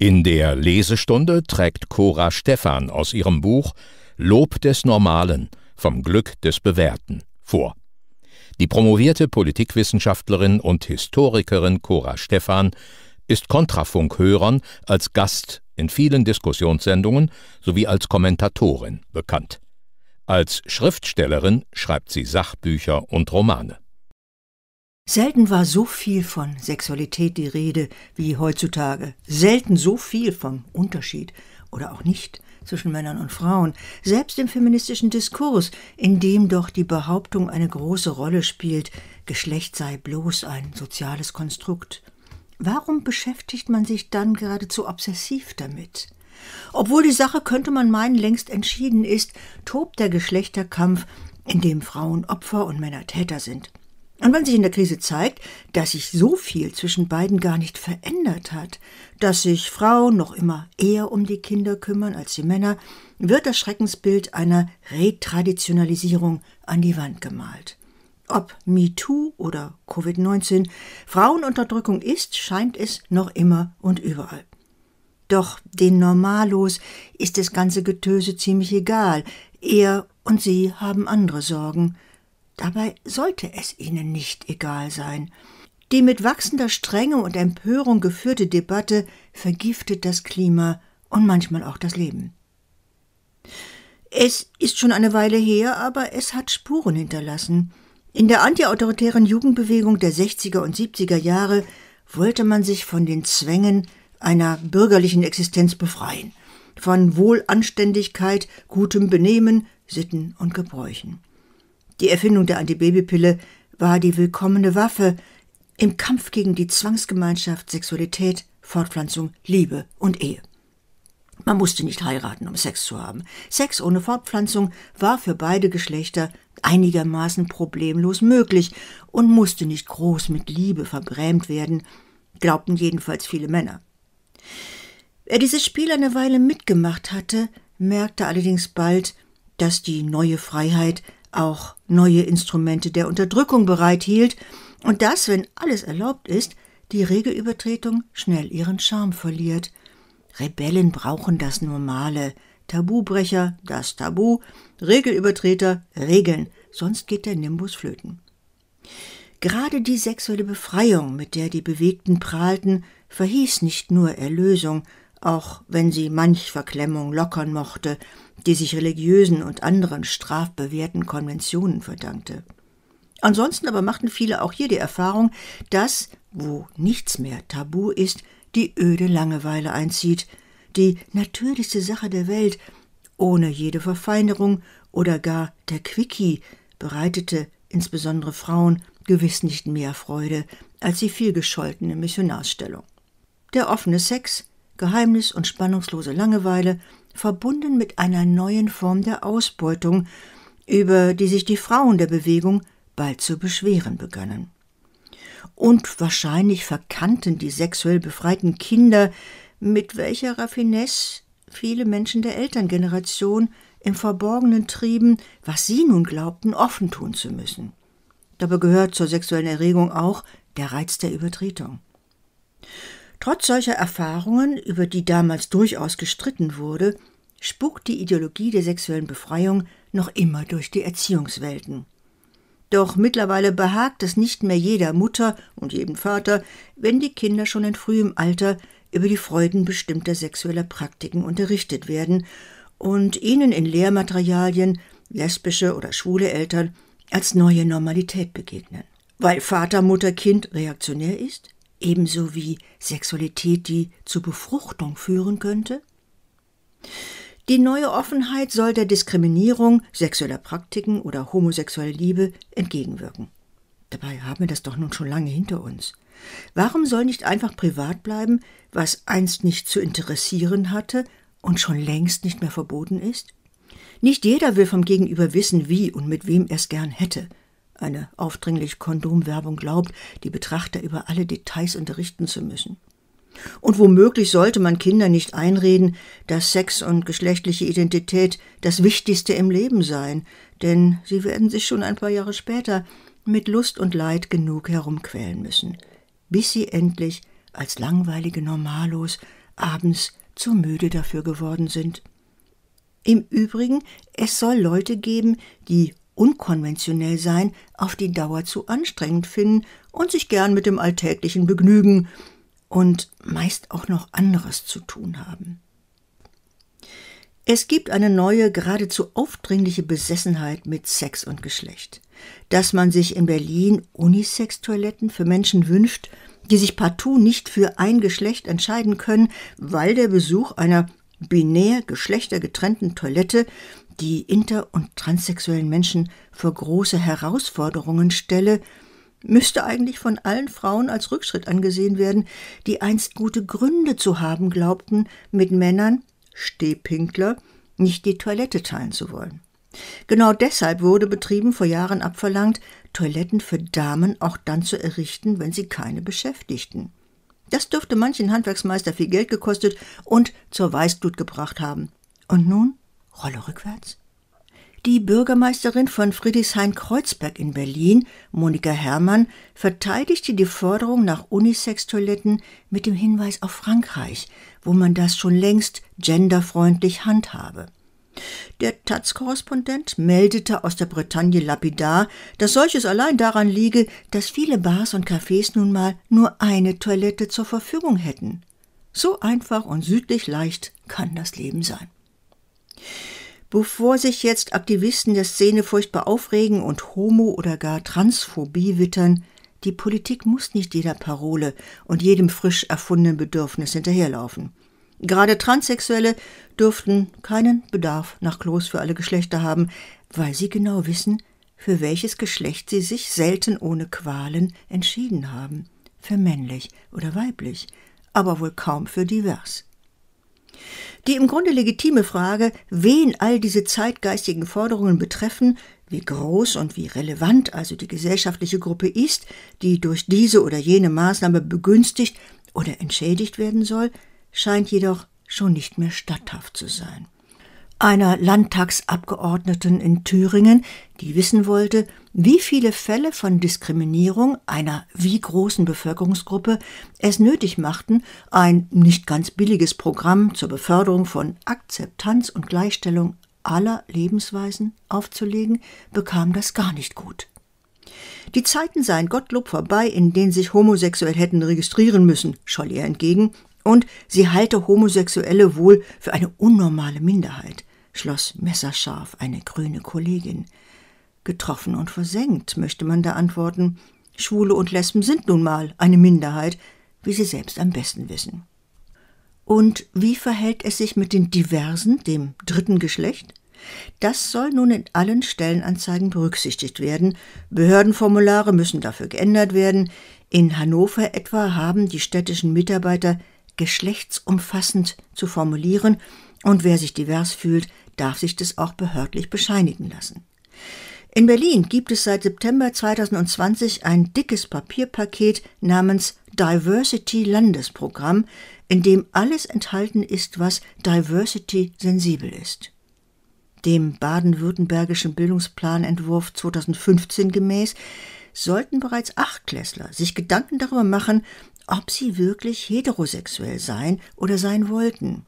In der Lesestunde trägt Cora Stephan aus ihrem Buch Lob des Normalen vom Glück des Bewährten vor. Die promovierte Politikwissenschaftlerin und Historikerin Cora Stephan ist Kontrafunkhörern als Gast in vielen Diskussionssendungen sowie als Kommentatorin bekannt. Als Schriftstellerin schreibt sie Sachbücher und Romane. Selten war so viel von Sexualität die Rede wie heutzutage. Selten so viel vom Unterschied oder auch nicht zwischen Männern und Frauen, selbst im feministischen Diskurs, in dem doch die Behauptung eine große Rolle spielt, Geschlecht sei bloß ein soziales Konstrukt. Warum beschäftigt man sich dann geradezu obsessiv damit? Obwohl die Sache, könnte man meinen, längst entschieden ist, tobt der Geschlechterkampf, in dem Frauen Opfer und Männer Täter sind. Und wenn sich in der Krise zeigt, dass sich so viel zwischen beiden gar nicht verändert hat, dass sich Frauen noch immer eher um die Kinder kümmern als die Männer, wird das Schreckensbild einer Retraditionalisierung an die Wand gemalt. Ob MeToo oder Covid-19, Frauenunterdrückung ist, scheint es noch immer und überall. Doch den Normalos ist das ganze Getöse ziemlich egal. Er und sie haben andere Sorgen – Dabei sollte es ihnen nicht egal sein. Die mit wachsender Strenge und Empörung geführte Debatte vergiftet das Klima und manchmal auch das Leben. Es ist schon eine Weile her, aber es hat Spuren hinterlassen. In der antiautoritären Jugendbewegung der 60er und 70er Jahre wollte man sich von den Zwängen einer bürgerlichen Existenz befreien, von Wohlanständigkeit, gutem Benehmen, Sitten und Gebräuchen. Die Erfindung der Antibabypille war die willkommene Waffe im Kampf gegen die Zwangsgemeinschaft, Sexualität, Fortpflanzung, Liebe und Ehe. Man musste nicht heiraten, um Sex zu haben. Sex ohne Fortpflanzung war für beide Geschlechter einigermaßen problemlos möglich und musste nicht groß mit Liebe verbrämt werden, glaubten jedenfalls viele Männer. Wer dieses Spiel eine Weile mitgemacht hatte, merkte allerdings bald, dass die neue Freiheit auch neue Instrumente der Unterdrückung bereithielt und dass, wenn alles erlaubt ist, die Regelübertretung schnell ihren Charme verliert. Rebellen brauchen das Normale, Tabubrecher das Tabu, Regelübertreter Regeln, sonst geht der Nimbus flöten. Gerade die sexuelle Befreiung, mit der die Bewegten prahlten, verhieß nicht nur Erlösung, auch wenn sie manch Verklemmung lockern mochte, die sich religiösen und anderen strafbewehrten Konventionen verdankte. Ansonsten aber machten viele auch hier die Erfahrung, dass, wo nichts mehr tabu ist, die öde Langeweile einzieht, die natürlichste Sache der Welt, ohne jede Verfeinerung oder gar der Quickie bereitete insbesondere Frauen gewiss nicht mehr Freude als die vielgescholtene Missionarsstellung. Der offene Sex, Geheimnis und spannungslose Langeweile, verbunden mit einer neuen Form der Ausbeutung, über die sich die Frauen der Bewegung bald zu beschweren begannen. Und wahrscheinlich verkannten die sexuell befreiten Kinder, mit welcher Raffinesse viele Menschen der Elterngeneration im Verborgenen trieben, was sie nun glaubten, offen tun zu müssen. Dabei gehört zur sexuellen Erregung auch der Reiz der Übertretung. Trotz solcher Erfahrungen, über die damals durchaus gestritten wurde, spukt die Ideologie der sexuellen Befreiung noch immer durch die Erziehungswelten. Doch mittlerweile behagt es nicht mehr jeder Mutter und jedem Vater, wenn die Kinder schon in frühem Alter über die Freuden bestimmter sexueller Praktiken unterrichtet werden und ihnen in Lehrmaterialien lesbische oder schwule Eltern als neue Normalität begegnen. Weil Vater, Mutter, Kind reaktionär ist? ebenso wie Sexualität, die zu Befruchtung führen könnte? Die neue Offenheit soll der Diskriminierung sexueller Praktiken oder homosexueller Liebe entgegenwirken. Dabei haben wir das doch nun schon lange hinter uns. Warum soll nicht einfach privat bleiben, was einst nicht zu interessieren hatte und schon längst nicht mehr verboten ist? Nicht jeder will vom Gegenüber wissen, wie und mit wem er es gern hätte eine aufdringliche Kondomwerbung glaubt, die Betrachter über alle Details unterrichten zu müssen. Und womöglich sollte man Kindern nicht einreden, dass Sex und geschlechtliche Identität das Wichtigste im Leben seien, denn sie werden sich schon ein paar Jahre später mit Lust und Leid genug herumquälen müssen, bis sie endlich als langweilige Normalos abends zu müde dafür geworden sind. Im Übrigen, es soll Leute geben, die unkonventionell sein auf die Dauer zu anstrengend finden und sich gern mit dem Alltäglichen begnügen und meist auch noch anderes zu tun haben. Es gibt eine neue, geradezu aufdringliche Besessenheit mit Sex und Geschlecht. Dass man sich in Berlin Unisex-Toiletten für Menschen wünscht, die sich partout nicht für ein Geschlecht entscheiden können, weil der Besuch einer binär geschlechtergetrennten Toilette die inter- und transsexuellen Menschen vor große Herausforderungen stelle, müsste eigentlich von allen Frauen als Rückschritt angesehen werden, die einst gute Gründe zu haben glaubten, mit Männern, Stehpinkler, nicht die Toilette teilen zu wollen. Genau deshalb wurde Betrieben vor Jahren abverlangt, Toiletten für Damen auch dann zu errichten, wenn sie keine beschäftigten. Das dürfte manchen Handwerksmeister viel Geld gekostet und zur Weißglut gebracht haben. Und nun Rolle rückwärts. Die Bürgermeisterin von Friedrichshain-Kreuzberg in Berlin, Monika Herrmann, verteidigte die Forderung nach Unisex-Toiletten mit dem Hinweis auf Frankreich, wo man das schon längst genderfreundlich handhabe. Der Taz-Korrespondent meldete aus der Bretagne lapidar, dass solches allein daran liege, dass viele Bars und Cafés nun mal nur eine Toilette zur Verfügung hätten. So einfach und südlich leicht kann das Leben sein. Bevor sich jetzt Aktivisten der Szene furchtbar aufregen und Homo- oder gar Transphobie wittern, die Politik muss nicht jeder Parole und jedem frisch erfundenen Bedürfnis hinterherlaufen. Gerade Transsexuelle dürften keinen Bedarf nach Klos für alle Geschlechter haben, weil sie genau wissen, für welches Geschlecht sie sich selten ohne Qualen entschieden haben. Für männlich oder weiblich, aber wohl kaum für divers. Die im Grunde legitime Frage, wen all diese zeitgeistigen Forderungen betreffen, wie groß und wie relevant also die gesellschaftliche Gruppe ist, die durch diese oder jene Maßnahme begünstigt oder entschädigt werden soll, scheint jedoch schon nicht mehr statthaft zu sein einer Landtagsabgeordneten in Thüringen, die wissen wollte, wie viele Fälle von Diskriminierung einer wie großen Bevölkerungsgruppe es nötig machten, ein nicht ganz billiges Programm zur Beförderung von Akzeptanz und Gleichstellung aller Lebensweisen aufzulegen, bekam das gar nicht gut. Die Zeiten seien Gottlob vorbei, in denen sich homosexuell hätten registrieren müssen, scholl ihr entgegen, und sie halte Homosexuelle wohl für eine unnormale Minderheit schloss messerscharf eine grüne Kollegin. Getroffen und versenkt, möchte man da antworten. Schwule und Lesben sind nun mal eine Minderheit, wie sie selbst am besten wissen. Und wie verhält es sich mit den Diversen, dem dritten Geschlecht? Das soll nun in allen Stellenanzeigen berücksichtigt werden. Behördenformulare müssen dafür geändert werden. In Hannover etwa haben die städtischen Mitarbeiter geschlechtsumfassend zu formulieren und wer sich divers fühlt, darf sich das auch behördlich bescheinigen lassen. In Berlin gibt es seit September 2020 ein dickes Papierpaket namens Diversity Landesprogramm, in dem alles enthalten ist, was Diversity sensibel ist. Dem baden-württembergischen Bildungsplanentwurf 2015 gemäß sollten bereits Achtklässler sich Gedanken darüber machen, ob sie wirklich heterosexuell sein oder sein wollten.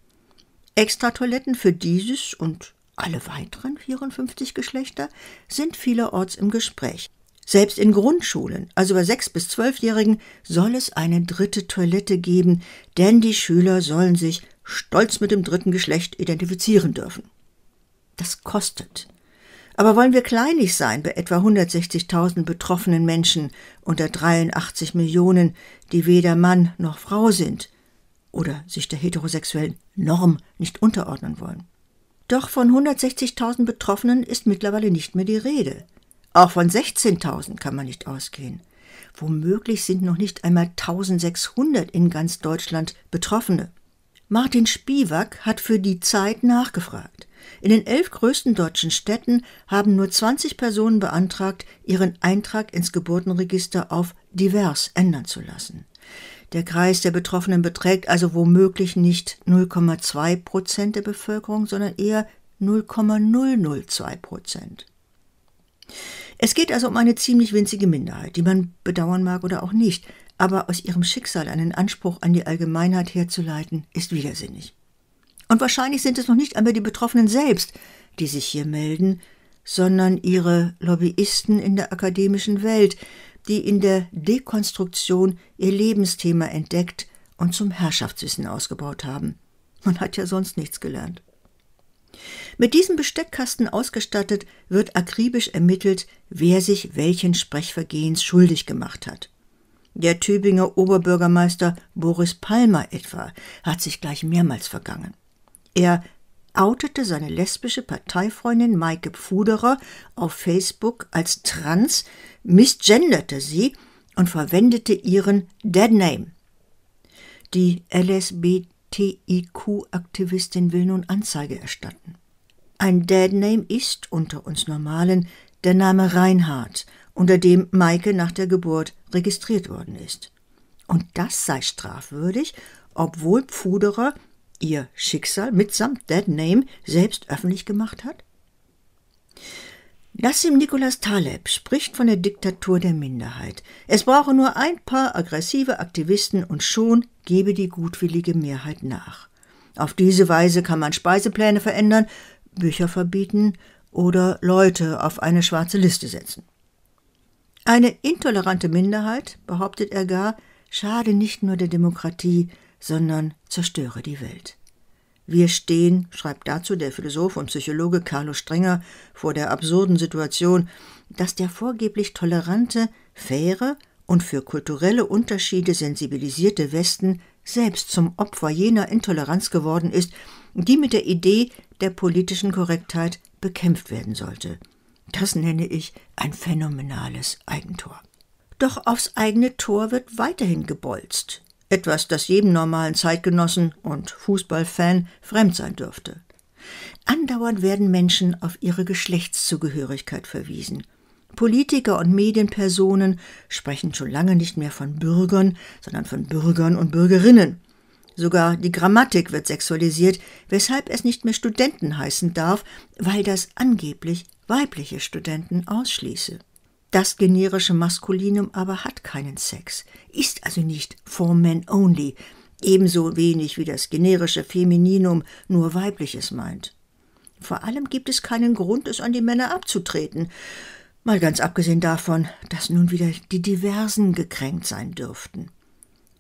Extratoiletten für dieses und alle weiteren 54 Geschlechter sind vielerorts im Gespräch. Selbst in Grundschulen, also bei 6- bis 12-Jährigen, soll es eine dritte Toilette geben, denn die Schüler sollen sich stolz mit dem dritten Geschlecht identifizieren dürfen. Das kostet. Aber wollen wir kleinlich sein bei etwa 160.000 betroffenen Menschen unter 83 Millionen, die weder Mann noch Frau sind – oder sich der heterosexuellen Norm nicht unterordnen wollen. Doch von 160.000 Betroffenen ist mittlerweile nicht mehr die Rede. Auch von 16.000 kann man nicht ausgehen. Womöglich sind noch nicht einmal 1600 in ganz Deutschland Betroffene. Martin Spiewak hat für die Zeit nachgefragt. In den elf größten deutschen Städten haben nur 20 Personen beantragt, ihren Eintrag ins Geburtenregister auf divers ändern zu lassen. Der Kreis der Betroffenen beträgt also womöglich nicht 0,2 Prozent der Bevölkerung, sondern eher 0,002 Prozent. Es geht also um eine ziemlich winzige Minderheit, die man bedauern mag oder auch nicht, aber aus ihrem Schicksal einen Anspruch an die Allgemeinheit herzuleiten, ist widersinnig. Und wahrscheinlich sind es noch nicht einmal die Betroffenen selbst, die sich hier melden, sondern ihre Lobbyisten in der akademischen Welt, die in der Dekonstruktion ihr Lebensthema entdeckt und zum Herrschaftswissen ausgebaut haben. Man hat ja sonst nichts gelernt. Mit diesem Besteckkasten ausgestattet wird akribisch ermittelt, wer sich welchen Sprechvergehens schuldig gemacht hat. Der Tübinger Oberbürgermeister Boris Palmer etwa hat sich gleich mehrmals vergangen. Er outete seine lesbische Parteifreundin Maike Pfuderer auf Facebook als trans, misgenderte sie und verwendete ihren Deadname. Die LSBTIQ-Aktivistin will nun Anzeige erstatten. Ein Deadname ist unter uns Normalen der Name Reinhard, unter dem Maike nach der Geburt registriert worden ist. Und das sei strafwürdig, obwohl Pfuderer ihr Schicksal mitsamt Dead Name selbst öffentlich gemacht hat? Nassim Nikolas Taleb spricht von der Diktatur der Minderheit. Es brauche nur ein paar aggressive Aktivisten und schon gebe die gutwillige Mehrheit nach. Auf diese Weise kann man Speisepläne verändern, Bücher verbieten oder Leute auf eine schwarze Liste setzen. Eine intolerante Minderheit, behauptet er gar, schade nicht nur der Demokratie, sondern zerstöre die Welt. Wir stehen, schreibt dazu der Philosoph und Psychologe Carlo Strenger, vor der absurden Situation, dass der vorgeblich tolerante, faire und für kulturelle Unterschiede sensibilisierte Westen selbst zum Opfer jener Intoleranz geworden ist, die mit der Idee der politischen Korrektheit bekämpft werden sollte. Das nenne ich ein phänomenales Eigentor. Doch aufs eigene Tor wird weiterhin gebolzt. Etwas, das jedem normalen Zeitgenossen und Fußballfan fremd sein dürfte. Andauernd werden Menschen auf ihre Geschlechtszugehörigkeit verwiesen. Politiker und Medienpersonen sprechen schon lange nicht mehr von Bürgern, sondern von Bürgern und Bürgerinnen. Sogar die Grammatik wird sexualisiert, weshalb es nicht mehr Studenten heißen darf, weil das angeblich weibliche Studenten ausschließe. Das generische Maskulinum aber hat keinen Sex, ist also nicht for men only, ebenso wenig wie das generische Femininum nur weibliches meint. Vor allem gibt es keinen Grund, es an die Männer abzutreten, mal ganz abgesehen davon, dass nun wieder die Diversen gekränkt sein dürften.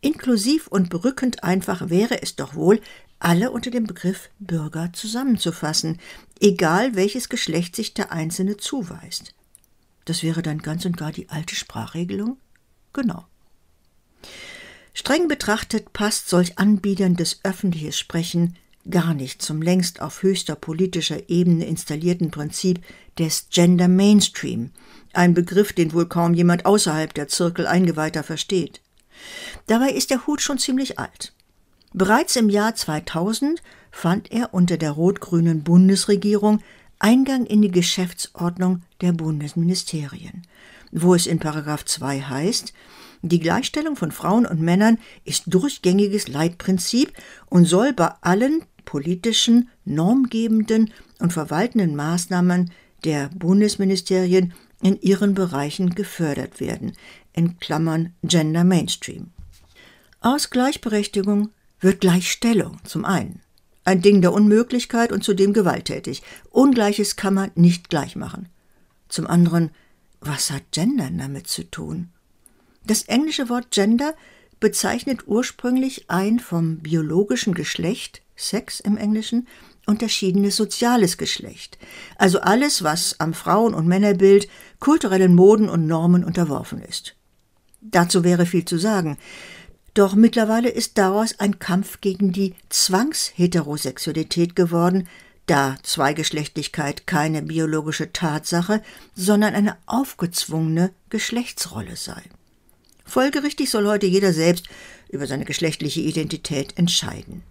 Inklusiv und berückend einfach wäre es doch wohl, alle unter dem Begriff Bürger zusammenzufassen, egal welches Geschlecht sich der Einzelne zuweist. Das wäre dann ganz und gar die alte Sprachregelung? Genau. Streng betrachtet passt solch anbiederndes öffentliches Sprechen gar nicht zum längst auf höchster politischer Ebene installierten Prinzip des Gender Mainstream, ein Begriff, den wohl kaum jemand außerhalb der Zirkel eingeweihter versteht. Dabei ist der Hut schon ziemlich alt. Bereits im Jahr 2000 fand er unter der rot-grünen Bundesregierung Eingang in die Geschäftsordnung der Bundesministerien, wo es in Paragraph 2 heißt, die Gleichstellung von Frauen und Männern ist durchgängiges Leitprinzip und soll bei allen politischen, normgebenden und verwaltenden Maßnahmen der Bundesministerien in ihren Bereichen gefördert werden, in Klammern Gender Mainstream. Aus Gleichberechtigung wird Gleichstellung zum einen. Ein Ding der Unmöglichkeit und zudem gewalttätig. Ungleiches kann man nicht gleich machen. Zum anderen, was hat Gender damit zu tun? Das englische Wort Gender bezeichnet ursprünglich ein vom biologischen Geschlecht, Sex im Englischen, unterschiedenes soziales Geschlecht, also alles, was am Frauen- und Männerbild, kulturellen Moden und Normen unterworfen ist. Dazu wäre viel zu sagen. Doch mittlerweile ist daraus ein Kampf gegen die Zwangsheterosexualität geworden, da Zweigeschlechtlichkeit keine biologische Tatsache, sondern eine aufgezwungene Geschlechtsrolle sei. Folgerichtig soll heute jeder selbst über seine geschlechtliche Identität entscheiden.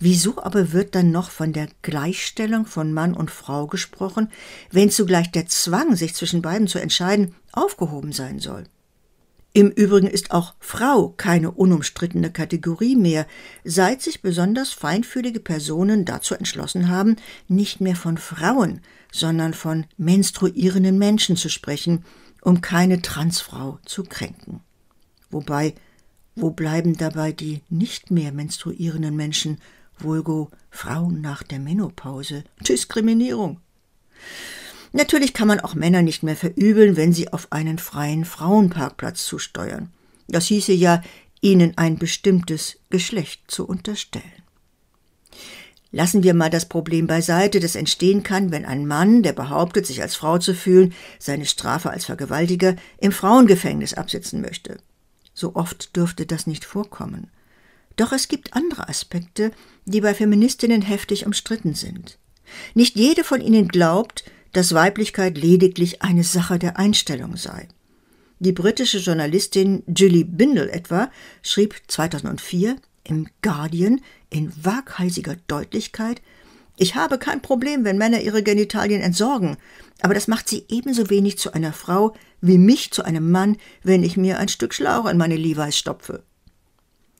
Wieso aber wird dann noch von der Gleichstellung von Mann und Frau gesprochen, wenn zugleich der Zwang, sich zwischen beiden zu entscheiden, aufgehoben sein soll? Im Übrigen ist auch Frau keine unumstrittene Kategorie mehr, seit sich besonders feinfühlige Personen dazu entschlossen haben, nicht mehr von Frauen, sondern von menstruierenden Menschen zu sprechen, um keine Transfrau zu kränken. Wobei, wo bleiben dabei die nicht mehr menstruierenden Menschen, vulgo Frauen nach der Menopause? Diskriminierung. Natürlich kann man auch Männer nicht mehr verübeln, wenn sie auf einen freien Frauenparkplatz zusteuern. Das hieße ja, ihnen ein bestimmtes Geschlecht zu unterstellen. Lassen wir mal das Problem beiseite, das entstehen kann, wenn ein Mann, der behauptet, sich als Frau zu fühlen, seine Strafe als Vergewaltiger im Frauengefängnis absitzen möchte. So oft dürfte das nicht vorkommen. Doch es gibt andere Aspekte, die bei Feministinnen heftig umstritten sind. Nicht jede von ihnen glaubt, dass Weiblichkeit lediglich eine Sache der Einstellung sei. Die britische Journalistin Julie Bindle etwa schrieb 2004 im Guardian in waghalsiger Deutlichkeit, ich habe kein Problem, wenn Männer ihre Genitalien entsorgen, aber das macht sie ebenso wenig zu einer Frau wie mich zu einem Mann, wenn ich mir ein Stück Schlauch in meine Levi's stopfe.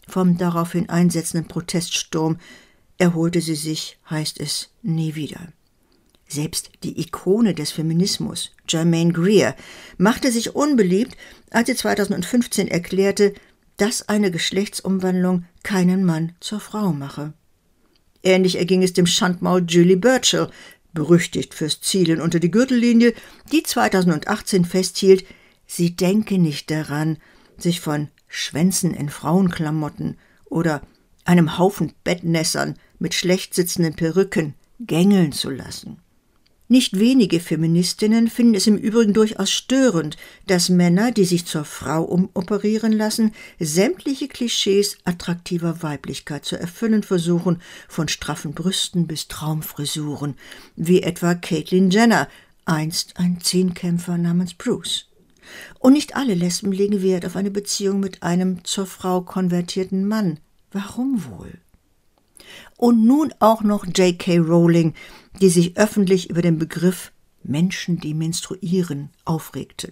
Vom daraufhin einsetzenden Proteststurm erholte sie sich, heißt es, nie wieder. Selbst die Ikone des Feminismus, Germaine Greer, machte sich unbeliebt, als sie 2015 erklärte, dass eine Geschlechtsumwandlung keinen Mann zur Frau mache. Ähnlich erging es dem Schandmaul Julie Birchall, berüchtigt fürs Zielen unter die Gürtellinie, die 2018 festhielt, sie denke nicht daran, sich von Schwänzen in Frauenklamotten oder einem Haufen Bettnässern mit schlecht sitzenden Perücken gängeln zu lassen. Nicht wenige Feministinnen finden es im Übrigen durchaus störend, dass Männer, die sich zur Frau umoperieren lassen, sämtliche Klischees attraktiver Weiblichkeit zu erfüllen versuchen, von straffen Brüsten bis Traumfrisuren, wie etwa Caitlyn Jenner, einst ein Zehnkämpfer namens Bruce. Und nicht alle Lesben legen Wert auf eine Beziehung mit einem zur Frau konvertierten Mann. Warum wohl? und nun auch noch J.K. Rowling, die sich öffentlich über den Begriff Menschen, die menstruieren, aufregte.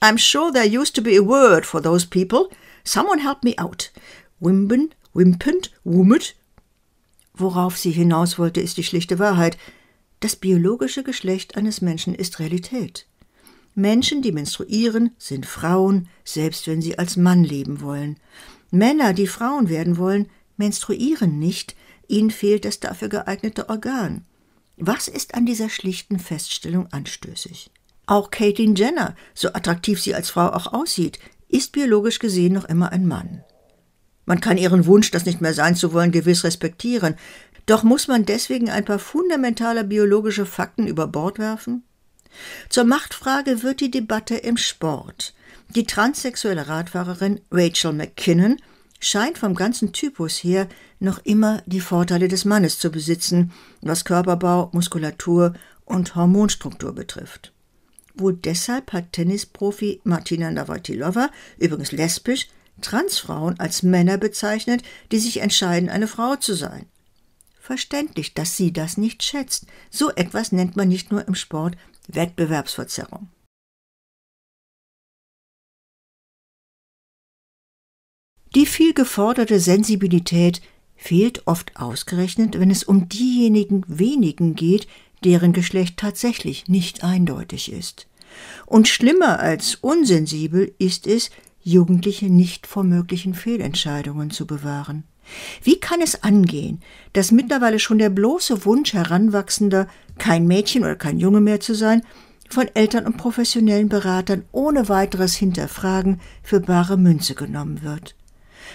I'm sure there used to be a word for those people. Someone help me out. Wimben, wimpend, wummet. Worauf sie hinaus wollte, ist die schlichte Wahrheit. Das biologische Geschlecht eines Menschen ist Realität. Menschen, die menstruieren, sind Frauen, selbst wenn sie als Mann leben wollen. Männer, die Frauen werden wollen, menstruieren nicht, ihnen fehlt das dafür geeignete Organ. Was ist an dieser schlichten Feststellung anstößig? Auch Caitlyn Jenner, so attraktiv sie als Frau auch aussieht, ist biologisch gesehen noch immer ein Mann. Man kann ihren Wunsch, das nicht mehr sein zu wollen, gewiss respektieren, doch muss man deswegen ein paar fundamentale biologische Fakten über Bord werfen? Zur Machtfrage wird die Debatte im Sport. Die transsexuelle Radfahrerin Rachel McKinnon scheint vom ganzen Typus her noch immer die Vorteile des Mannes zu besitzen, was Körperbau, Muskulatur und Hormonstruktur betrifft. Wohl deshalb hat Tennisprofi Martina Navratilova, übrigens lesbisch, Transfrauen als Männer bezeichnet, die sich entscheiden, eine Frau zu sein. Verständlich, dass sie das nicht schätzt. So etwas nennt man nicht nur im Sport Wettbewerbsverzerrung. Die viel geforderte Sensibilität fehlt oft ausgerechnet, wenn es um diejenigen wenigen geht, deren Geschlecht tatsächlich nicht eindeutig ist. Und schlimmer als unsensibel ist es, Jugendliche nicht vor möglichen Fehlentscheidungen zu bewahren. Wie kann es angehen, dass mittlerweile schon der bloße Wunsch Heranwachsender, kein Mädchen oder kein Junge mehr zu sein, von Eltern und professionellen Beratern ohne weiteres Hinterfragen für bare Münze genommen wird?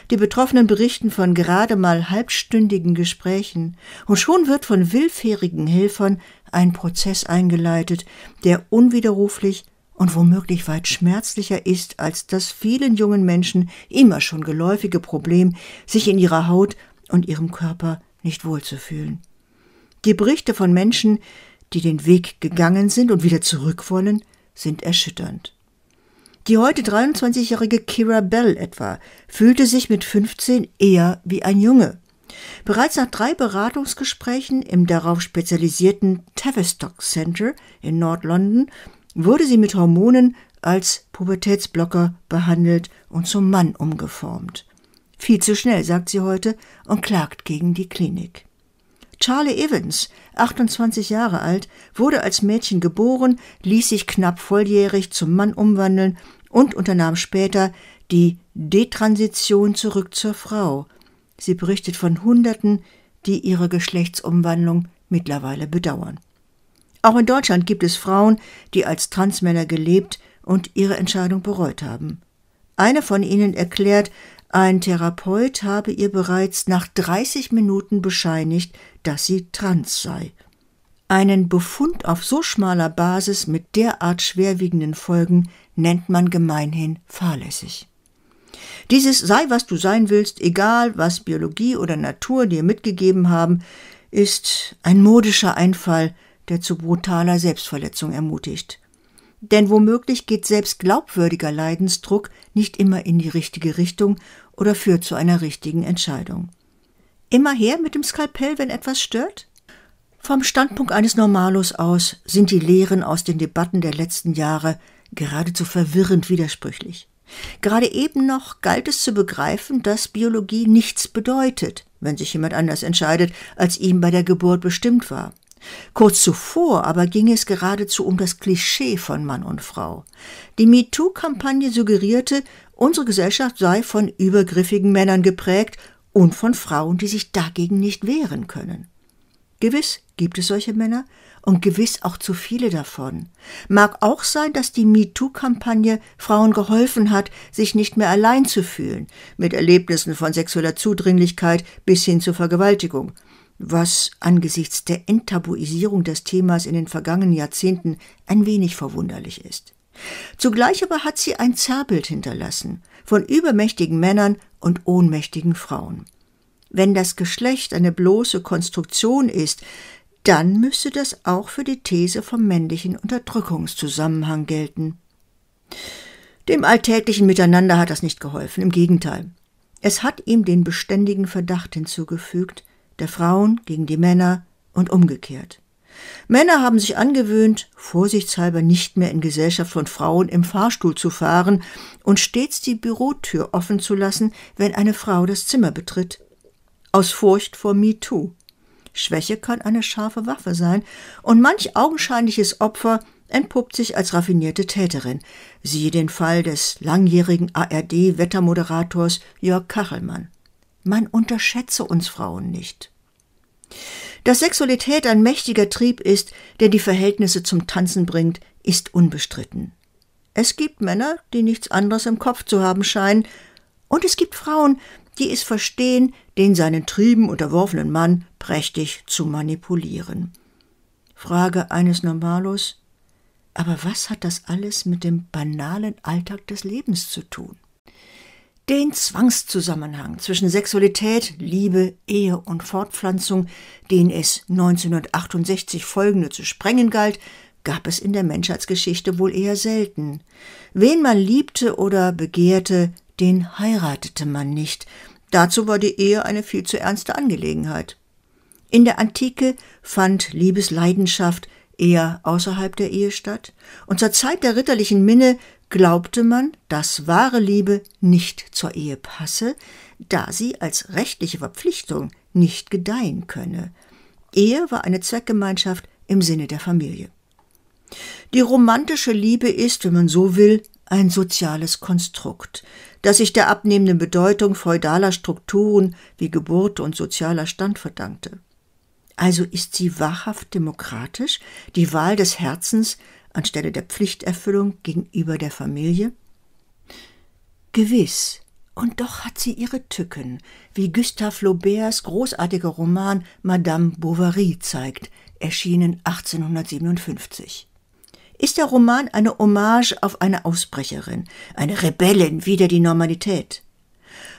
Die Betroffenen berichten von gerade mal halbstündigen Gesprächen und schon wird von willfährigen Helfern ein Prozess eingeleitet, der unwiderruflich und womöglich weit schmerzlicher ist als das vielen jungen Menschen immer schon geläufige Problem, sich in ihrer Haut und ihrem Körper nicht wohlzufühlen. Die Berichte von Menschen, die den Weg gegangen sind und wieder zurück wollen, sind erschütternd. Die heute 23-jährige Kira Bell etwa fühlte sich mit 15 eher wie ein Junge. Bereits nach drei Beratungsgesprächen im darauf spezialisierten Tavistock Center in Nordlondon wurde sie mit Hormonen als Pubertätsblocker behandelt und zum Mann umgeformt. Viel zu schnell, sagt sie heute und klagt gegen die Klinik. Charlie Evans, 28 Jahre alt, wurde als Mädchen geboren, ließ sich knapp volljährig zum Mann umwandeln und unternahm später die Detransition zurück zur Frau. Sie berichtet von Hunderten, die ihre Geschlechtsumwandlung mittlerweile bedauern. Auch in Deutschland gibt es Frauen, die als Transmänner gelebt und ihre Entscheidung bereut haben. Eine von ihnen erklärt, ein Therapeut habe ihr bereits nach 30 Minuten bescheinigt, dass sie trans sei. Einen Befund auf so schmaler Basis mit derart schwerwiegenden Folgen nennt man gemeinhin fahrlässig. Dieses sei, was du sein willst, egal was Biologie oder Natur dir mitgegeben haben, ist ein modischer Einfall, der zu brutaler Selbstverletzung ermutigt. Denn womöglich geht selbst glaubwürdiger Leidensdruck nicht immer in die richtige Richtung oder führt zu einer richtigen Entscheidung. Immer her mit dem Skalpell, wenn etwas stört? Vom Standpunkt eines Normalos aus sind die Lehren aus den Debatten der letzten Jahre geradezu verwirrend widersprüchlich. Gerade eben noch galt es zu begreifen, dass Biologie nichts bedeutet, wenn sich jemand anders entscheidet, als ihm bei der Geburt bestimmt war. Kurz zuvor aber ging es geradezu um das Klischee von Mann und Frau. Die MeToo-Kampagne suggerierte, unsere Gesellschaft sei von übergriffigen Männern geprägt und von Frauen, die sich dagegen nicht wehren können. Gewiss gibt es solche Männer, und gewiss auch zu viele davon. Mag auch sein, dass die MeToo-Kampagne Frauen geholfen hat, sich nicht mehr allein zu fühlen, mit Erlebnissen von sexueller Zudringlichkeit bis hin zur Vergewaltigung, was angesichts der Enttabuisierung des Themas in den vergangenen Jahrzehnten ein wenig verwunderlich ist. Zugleich aber hat sie ein Zerrbild hinterlassen von übermächtigen Männern und ohnmächtigen Frauen. Wenn das Geschlecht eine bloße Konstruktion ist, dann müsse das auch für die These vom männlichen Unterdrückungszusammenhang gelten. Dem alltäglichen Miteinander hat das nicht geholfen, im Gegenteil. Es hat ihm den beständigen Verdacht hinzugefügt, der Frauen gegen die Männer und umgekehrt. Männer haben sich angewöhnt, vorsichtshalber nicht mehr in Gesellschaft von Frauen im Fahrstuhl zu fahren und stets die Bürotür offen zu lassen, wenn eine Frau das Zimmer betritt. Aus Furcht vor MeToo. Schwäche kann eine scharfe Waffe sein, und manch augenscheinliches Opfer entpuppt sich als raffinierte Täterin. Siehe den Fall des langjährigen ARD-Wettermoderators Jörg Kachelmann. Man unterschätze uns Frauen nicht. Dass Sexualität ein mächtiger Trieb ist, der die Verhältnisse zum Tanzen bringt, ist unbestritten. Es gibt Männer, die nichts anderes im Kopf zu haben scheinen und es gibt Frauen, die es verstehen, den seinen Trieben unterworfenen Mann prächtig zu manipulieren. Frage eines Normalos. Aber was hat das alles mit dem banalen Alltag des Lebens zu tun? Den Zwangszusammenhang zwischen Sexualität, Liebe, Ehe und Fortpflanzung, den es 1968 folgende zu sprengen galt, gab es in der Menschheitsgeschichte wohl eher selten. Wen man liebte oder begehrte, den heiratete man nicht, dazu war die Ehe eine viel zu ernste Angelegenheit. In der Antike fand Liebesleidenschaft eher außerhalb der Ehe statt, und zur Zeit der ritterlichen Minne glaubte man, dass wahre Liebe nicht zur Ehe passe, da sie als rechtliche Verpflichtung nicht gedeihen könne. Ehe war eine Zweckgemeinschaft im Sinne der Familie. Die romantische Liebe ist, wenn man so will, ein soziales Konstrukt, das sich der abnehmenden Bedeutung feudaler Strukturen wie Geburt und sozialer Stand verdankte. Also ist sie wahrhaft demokratisch, die Wahl des Herzens anstelle der Pflichterfüllung gegenüber der Familie? Gewiss, und doch hat sie ihre Tücken, wie Gustave Flauberts großartiger Roman Madame Bovary zeigt, erschienen 1857 ist der Roman eine Hommage auf eine Ausbrecherin, eine Rebellin wider die Normalität.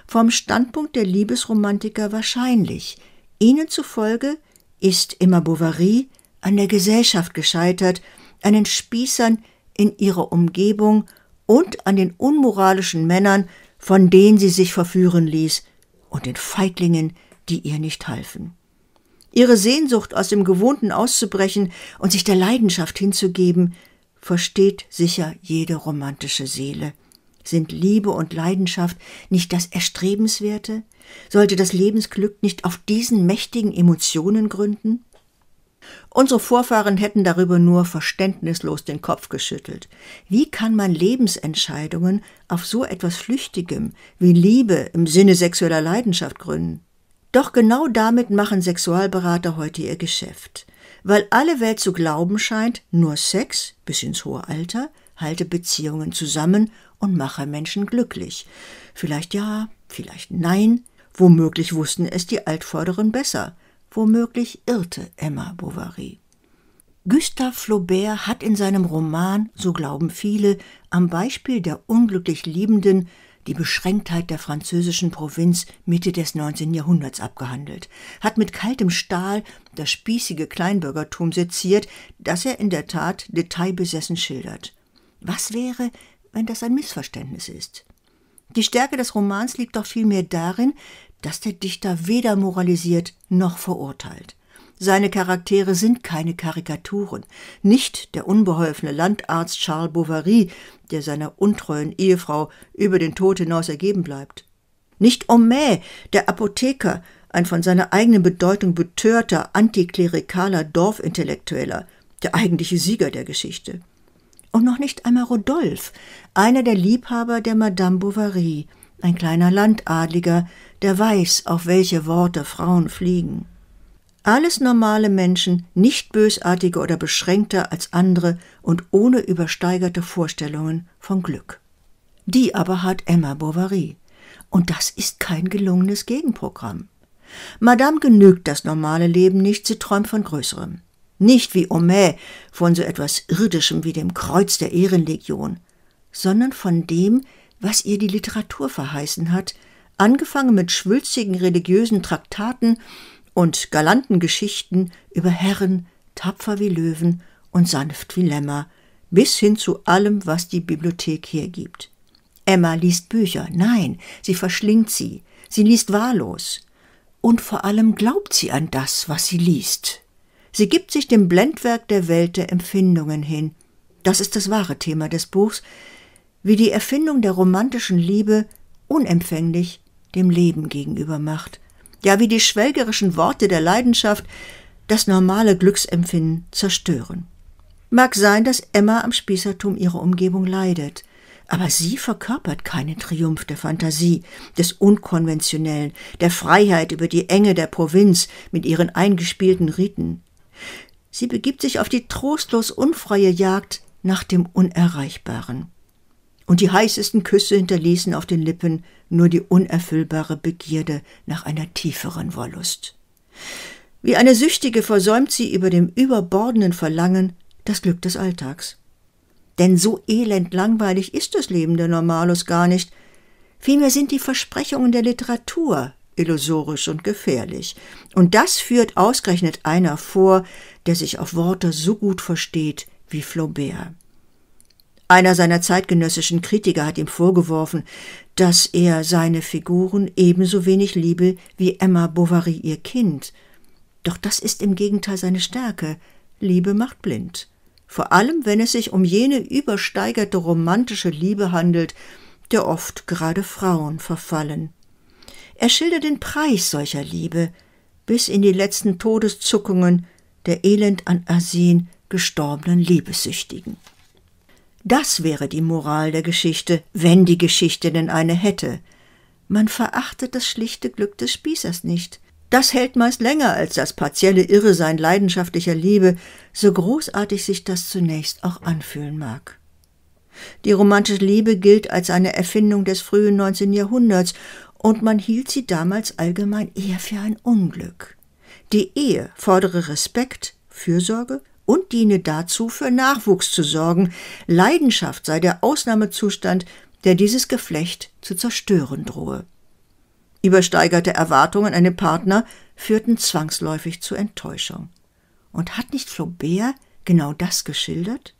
Vom Standpunkt der Liebesromantiker wahrscheinlich. Ihnen zufolge ist Emma Bovary an der Gesellschaft gescheitert, an den Spießern in ihrer Umgebung und an den unmoralischen Männern, von denen sie sich verführen ließ, und den Feiglingen, die ihr nicht halfen. Ihre Sehnsucht, aus dem Gewohnten auszubrechen und sich der Leidenschaft hinzugeben, versteht sicher jede romantische Seele. Sind Liebe und Leidenschaft nicht das Erstrebenswerte? Sollte das Lebensglück nicht auf diesen mächtigen Emotionen gründen? Unsere Vorfahren hätten darüber nur verständnislos den Kopf geschüttelt. Wie kann man Lebensentscheidungen auf so etwas Flüchtigem wie Liebe im Sinne sexueller Leidenschaft gründen? Doch genau damit machen Sexualberater heute ihr Geschäft weil alle Welt zu glauben scheint, nur Sex bis ins hohe Alter halte Beziehungen zusammen und mache Menschen glücklich. Vielleicht ja, vielleicht nein, womöglich wussten es die Altvorderen besser, womöglich irrte Emma Bovary. Gustave Flaubert hat in seinem Roman So glauben viele am Beispiel der unglücklich Liebenden die Beschränktheit der französischen Provinz Mitte des 19. Jahrhunderts abgehandelt, hat mit kaltem Stahl das spießige Kleinbürgertum seziert, das er in der Tat detailbesessen schildert. Was wäre, wenn das ein Missverständnis ist? Die Stärke des Romans liegt doch vielmehr darin, dass der Dichter weder moralisiert noch verurteilt. Seine Charaktere sind keine Karikaturen. Nicht der unbeholfene Landarzt Charles Bovary, der seiner untreuen Ehefrau über den Tod hinaus ergeben bleibt. Nicht Homais, der Apotheker, ein von seiner eigenen Bedeutung betörter, antiklerikaler Dorfintellektueller, der eigentliche Sieger der Geschichte. Und noch nicht einmal Rodolphe, einer der Liebhaber der Madame Bovary, ein kleiner Landadliger, der weiß, auf welche Worte Frauen fliegen. Alles normale Menschen, nicht bösartiger oder beschränkter als andere und ohne übersteigerte Vorstellungen von Glück. Die aber hat Emma Bovary. Und das ist kein gelungenes Gegenprogramm. Madame genügt das normale Leben nicht, sie träumt von Größerem. Nicht wie Homais von so etwas Irdischem wie dem Kreuz der Ehrenlegion, sondern von dem, was ihr die Literatur verheißen hat, angefangen mit schwülzigen religiösen Traktaten und galanten Geschichten über Herren, tapfer wie Löwen und sanft wie Lämmer, bis hin zu allem, was die Bibliothek hergibt. Emma liest Bücher, nein, sie verschlingt sie, sie liest wahllos. Und vor allem glaubt sie an das, was sie liest. Sie gibt sich dem Blendwerk der Welt der Empfindungen hin. Das ist das wahre Thema des Buchs, wie die Erfindung der romantischen Liebe unempfänglich dem Leben gegenüber macht – ja wie die schwelgerischen Worte der Leidenschaft das normale Glücksempfinden zerstören. Mag sein, dass Emma am Spießertum ihrer Umgebung leidet, aber sie verkörpert keinen Triumph der Fantasie, des Unkonventionellen, der Freiheit über die Enge der Provinz mit ihren eingespielten Riten. Sie begibt sich auf die trostlos unfreie Jagd nach dem Unerreichbaren und die heißesten Küsse hinterließen auf den Lippen nur die unerfüllbare Begierde nach einer tieferen Wollust. Wie eine Süchtige versäumt sie über dem überbordenden Verlangen das Glück des Alltags. Denn so elend langweilig ist das Leben der Normalus gar nicht. Vielmehr sind die Versprechungen der Literatur illusorisch und gefährlich. Und das führt ausgerechnet einer vor, der sich auf Worte so gut versteht wie Flaubert. Einer seiner zeitgenössischen Kritiker hat ihm vorgeworfen, dass er seine Figuren ebenso wenig liebe wie Emma Bovary ihr Kind. Doch das ist im Gegenteil seine Stärke. Liebe macht blind. Vor allem, wenn es sich um jene übersteigerte romantische Liebe handelt, der oft gerade Frauen verfallen. Er schildert den Preis solcher Liebe, bis in die letzten Todeszuckungen der elend an Arsen gestorbenen Liebessüchtigen. Das wäre die Moral der Geschichte, wenn die Geschichte denn eine hätte. Man verachtet das schlichte Glück des Spießers nicht. Das hält meist länger als das partielle Irresein leidenschaftlicher Liebe, so großartig sich das zunächst auch anfühlen mag. Die romantische Liebe gilt als eine Erfindung des frühen 19. Jahrhunderts und man hielt sie damals allgemein eher für ein Unglück. Die Ehe fordere Respekt, Fürsorge und diene dazu, für Nachwuchs zu sorgen. Leidenschaft sei der Ausnahmezustand, der dieses Geflecht zu zerstören drohe. Übersteigerte Erwartungen an den Partner führten zwangsläufig zu Enttäuschung. Und hat nicht Flaubert genau das geschildert?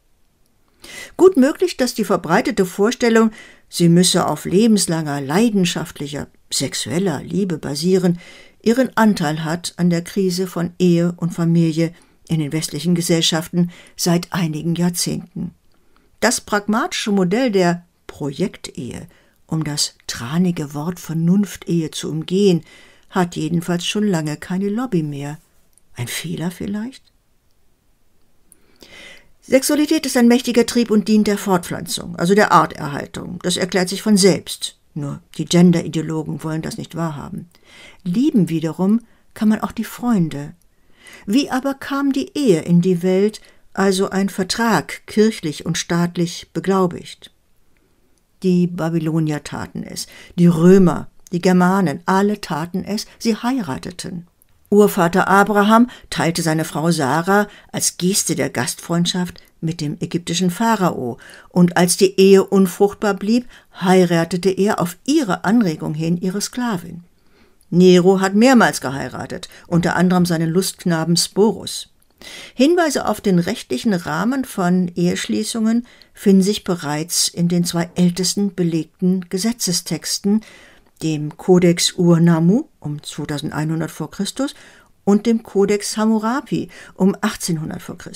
Gut möglich, dass die verbreitete Vorstellung, sie müsse auf lebenslanger, leidenschaftlicher, sexueller Liebe basieren, ihren Anteil hat an der Krise von Ehe und Familie, in den westlichen Gesellschaften seit einigen Jahrzehnten. Das pragmatische Modell der Projektehe, um das tranige Wort Vernunftehe zu umgehen, hat jedenfalls schon lange keine Lobby mehr. Ein Fehler vielleicht? Sexualität ist ein mächtiger Trieb und dient der Fortpflanzung, also der Arterhaltung. Das erklärt sich von selbst. Nur die Gender-Ideologen wollen das nicht wahrhaben. Lieben wiederum kann man auch die Freunde, wie aber kam die Ehe in die Welt, also ein Vertrag kirchlich und staatlich beglaubigt? Die Babylonier taten es, die Römer, die Germanen, alle taten es, sie heirateten. Urvater Abraham teilte seine Frau Sarah als Geste der Gastfreundschaft mit dem ägyptischen Pharao, und als die Ehe unfruchtbar blieb, heiratete er auf ihre Anregung hin ihre Sklavin. Nero hat mehrmals geheiratet, unter anderem seinen Lustknaben Sporus. Hinweise auf den rechtlichen Rahmen von Eheschließungen finden sich bereits in den zwei ältesten belegten Gesetzestexten, dem Codex ur Urnamu um 2100 v. Chr. und dem Codex Hammurapi um 1800 v. Chr.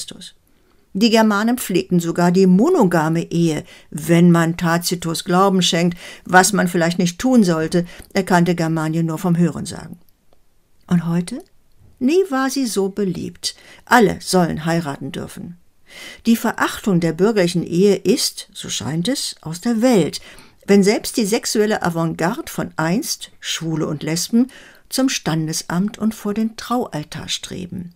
Die Germanen pflegten sogar die monogame Ehe. Wenn man Tacitus Glauben schenkt, was man vielleicht nicht tun sollte, erkannte Germanien nur vom Hörensagen. Und heute? Nie war sie so beliebt. Alle sollen heiraten dürfen. Die Verachtung der bürgerlichen Ehe ist, so scheint es, aus der Welt, wenn selbst die sexuelle Avantgarde von einst, Schwule und Lesben, zum Standesamt und vor den Traualtar streben.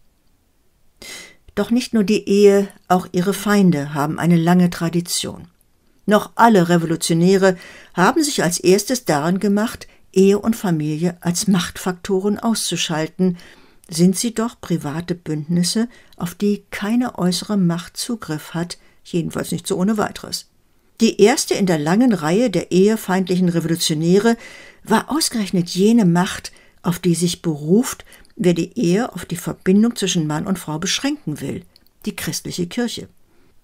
Doch nicht nur die Ehe, auch ihre Feinde haben eine lange Tradition. Noch alle Revolutionäre haben sich als erstes daran gemacht, Ehe und Familie als Machtfaktoren auszuschalten, sind sie doch private Bündnisse, auf die keine äußere Macht Zugriff hat, jedenfalls nicht so ohne weiteres. Die erste in der langen Reihe der ehefeindlichen Revolutionäre war ausgerechnet jene Macht, auf die sich beruft, wer die Ehe auf die Verbindung zwischen Mann und Frau beschränken will, die christliche Kirche.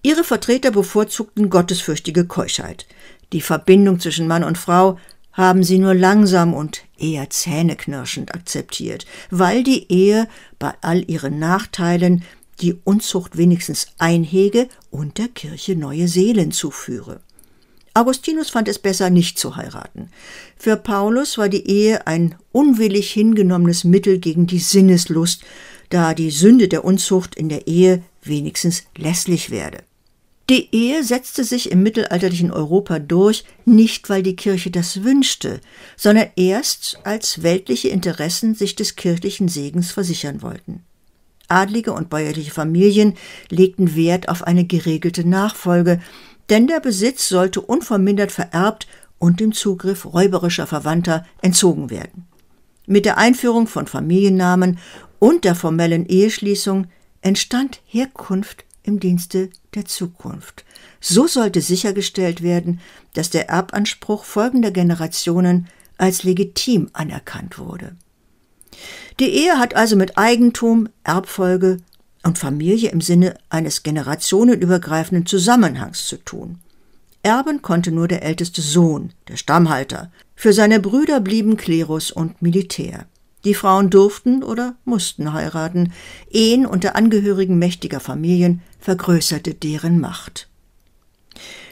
Ihre Vertreter bevorzugten gottesfürchtige Keuschheit. Die Verbindung zwischen Mann und Frau haben sie nur langsam und eher zähneknirschend akzeptiert, weil die Ehe bei all ihren Nachteilen die Unzucht wenigstens einhege und der Kirche neue Seelen zuführe. Augustinus fand es besser, nicht zu heiraten. Für Paulus war die Ehe ein unwillig hingenommenes Mittel gegen die Sinneslust, da die Sünde der Unzucht in der Ehe wenigstens lässlich werde. Die Ehe setzte sich im mittelalterlichen Europa durch, nicht weil die Kirche das wünschte, sondern erst als weltliche Interessen sich des kirchlichen Segens versichern wollten. Adlige und bäuerliche Familien legten Wert auf eine geregelte Nachfolge, denn der Besitz sollte unvermindert vererbt und dem Zugriff räuberischer Verwandter entzogen werden. Mit der Einführung von Familiennamen und der formellen Eheschließung entstand Herkunft im Dienste der Zukunft. So sollte sichergestellt werden, dass der Erbanspruch folgender Generationen als legitim anerkannt wurde. Die Ehe hat also mit Eigentum, Erbfolge und Familie im Sinne eines generationenübergreifenden Zusammenhangs zu tun. Erben konnte nur der älteste Sohn, der Stammhalter. Für seine Brüder blieben Klerus und Militär. Die Frauen durften oder mussten heiraten. Ehen unter Angehörigen mächtiger Familien vergrößerte deren Macht.